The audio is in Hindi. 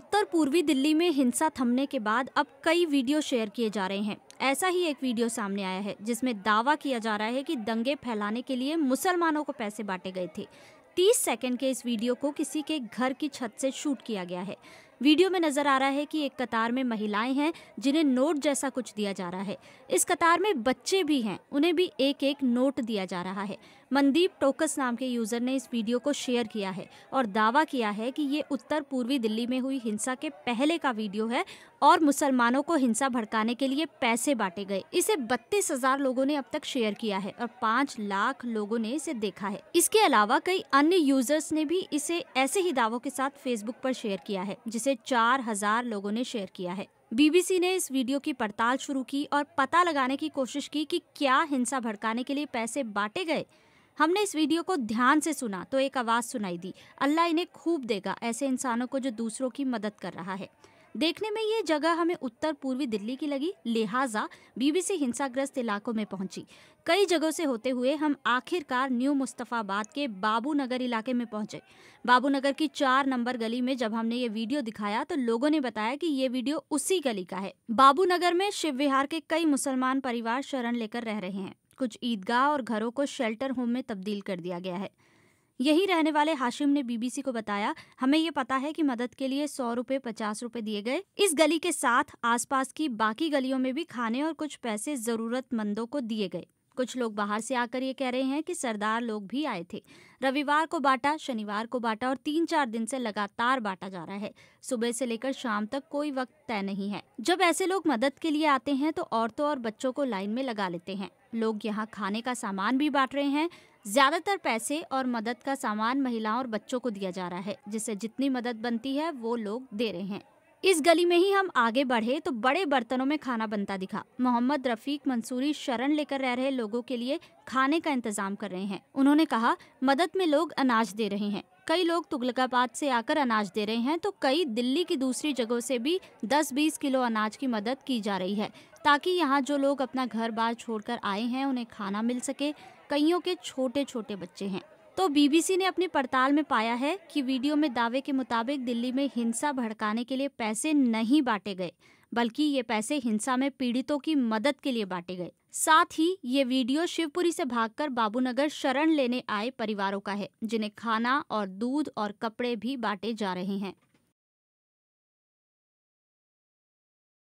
उत्तर पूर्वी दिल्ली में हिंसा थमने के बाद अब कई वीडियो शेयर किए जा रहे हैं ऐसा ही एक वीडियो सामने आया है जिसमें दावा किया जा रहा है कि दंगे फैलाने के लिए मुसलमानों को पैसे बांटे गए थे 30 सेकंड के इस वीडियो को किसी के घर की छत से शूट किया गया है वीडियो में नजर आ रहा है कि एक कतार में महिलाएं हैं जिन्हें नोट जैसा कुछ दिया जा रहा है इस कतार में बच्चे भी हैं उन्हें भी एक एक नोट दिया जा रहा है मनदीप टोकस नाम के यूजर ने इस वीडियो को शेयर किया है और दावा किया है कि ये उत्तर पूर्वी दिल्ली में हुई हिंसा के पहले का वीडियो है और मुसलमानों को हिंसा भड़काने के लिए पैसे बांटे गए इसे बत्तीस हजार लोगों ने अब तक शेयर किया है और पाँच लाख लोगों ने इसे देखा है इसके अलावा कई अन्य यूजर्स ने भी इसे ऐसे ही दावों के साथ फेसबुक पर शेयर किया है जिसे चार हजार लोगों ने शेयर किया है बीबीसी ने इस वीडियो की पड़ताल शुरू की और पता लगाने की कोशिश की कि क्या हिंसा भड़काने के लिए पैसे बांटे गए हमने इस वीडियो को ध्यान से सुना तो एक आवाज़ सुनाई दी अल्लाह इन्हें खूब देगा ऐसे इंसानों को जो दूसरों की मदद कर रहा है देखने में ये जगह हमें उत्तर पूर्वी दिल्ली की लगी लिहाजा बीबीसी हिंसाग्रस्त इलाकों में पहुंची कई जगहों से होते हुए हम आखिरकार न्यू मुस्तफ़ाबाद के बाबू नगर इलाके में पहुंचे बाबू नगर की चार नंबर गली में जब हमने ये वीडियो दिखाया तो लोगों ने बताया कि ये वीडियो उसी गली का है बाबू नगर में शिव विहार के कई मुसलमान परिवार शरण लेकर रह रहे हैं कुछ ईदगाह और घरों को शेल्टर होम में तब्दील कर दिया गया है यही रहने वाले हाशिम ने बीबीसी को बताया हमें ये पता है कि मदद के लिए सौ रुपये पचास रुपये दिए गए इस गली के साथ आसपास की बाकी गलियों में भी खाने और कुछ पैसे जरूरतमंदों को दिए गए कुछ लोग बाहर से आकर ये कह रहे हैं कि सरदार लोग भी आए थे रविवार को बांटा शनिवार को बांटा और तीन चार दिन से लगातार बांटा जा रहा है सुबह से लेकर शाम तक कोई वक्त तय नहीं है जब ऐसे लोग मदद के लिए आते हैं तो औरतों और बच्चों को लाइन में लगा लेते हैं लोग यहाँ खाने का सामान भी बांट रहे हैं ज्यादातर पैसे और मदद का सामान महिलाओं और बच्चों को दिया जा रहा है जिससे जितनी मदद बनती है वो लोग दे रहे हैं इस गली में ही हम आगे बढ़े तो बड़े बर्तनों में खाना बनता दिखा मोहम्मद रफीक मंसूरी शरण लेकर रह रहे लोगों के लिए खाने का इंतजाम कर रहे हैं उन्होंने कहा मदद में लोग अनाज दे रहे हैं कई लोग तुगलकाबाद से आकर अनाज दे रहे हैं तो कई दिल्ली की दूसरी जगहों से भी 10-20 किलो अनाज की मदद की जा रही है ताकि यहाँ जो लोग अपना घर बार छोड़कर आए हैं उन्हें खाना मिल सके कईयों के छोटे छोटे बच्चे हैं तो बीबीसी ने अपनी पड़ताल में पाया है कि वीडियो में दावे के मुताबिक दिल्ली में हिंसा भड़काने के लिए पैसे नहीं बांटे गए बल्कि ये पैसे हिंसा में पीड़ितों की मदद के लिए बांटे गए साथ ही ये वीडियो शिवपुरी से भागकर बाबूनगर शरण लेने आए परिवारों का है जिन्हें खाना और दूध और कपड़े भी बांटे जा रहे हैं